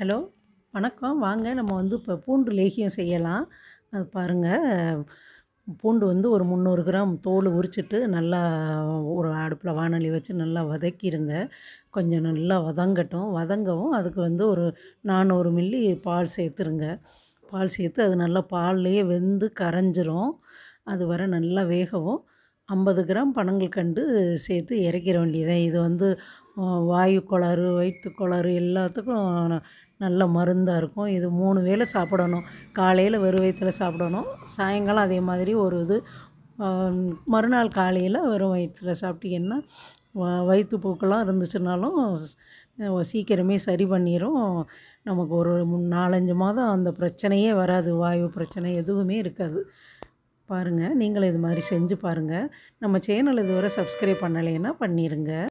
hello வணக்கம் வாங்க நம்ம வந்து இப்போ பூண்டு லேகியம் செய்யலாம் அது பாருங்கள் பூண்டு வந்து ஒரு முந்நூறு கிராம் தோல் உரிச்சிட்டு நல்லா ஒரு அடுப்பில் வானொலி வச்சு நல்லா வதக்கிடுங்க கொஞ்சம் நல்லா வதங்கட்டும் வதங்கவும் அதுக்கு வந்து ஒரு நானூறு மில்லி பால் சேர்த்துருங்க பால் சேர்த்து அது நல்லா பால்லையே வெந்து கரைஞ்சிரும் அது வர நல்லா வேகவும் ஐம்பது கிராம் பணங்கள் கண்டு சேர்த்து இறக்கிற வேண்டியதான் இது வந்து வாயு கோளாறு வயிற்று கோளாறு எல்லாத்துக்கும் நல்ல மருந்தாக இருக்கும் இது மூணு வேளை சாப்பிடணும் காலையில் வெறும் வயிற்றில் சாப்பிடணும் சாயங்காலம் அதே மாதிரி ஒரு இது மறுநாள் காலையில் வெறும் வயிற்றில் சாப்பிட்டீங்கன்னா வயிற்று போக்கெல்லாம் இருந்துச்சுனாலும் சீக்கிரமே சரி பண்ணிடும் நமக்கு ஒரு நாலஞ்சு மாதம் அந்த பிரச்சனையே வராது வாயு பிரச்சனை எதுவுமே இருக்காது பாருங்கள் நீங்கள் இது மாதிரி செஞ்சு பாருங்கள் நம்ம சேனல் இதுவரை சப்ஸ்கிரைப் பண்ணலைன்னா பண்ணிடுங்க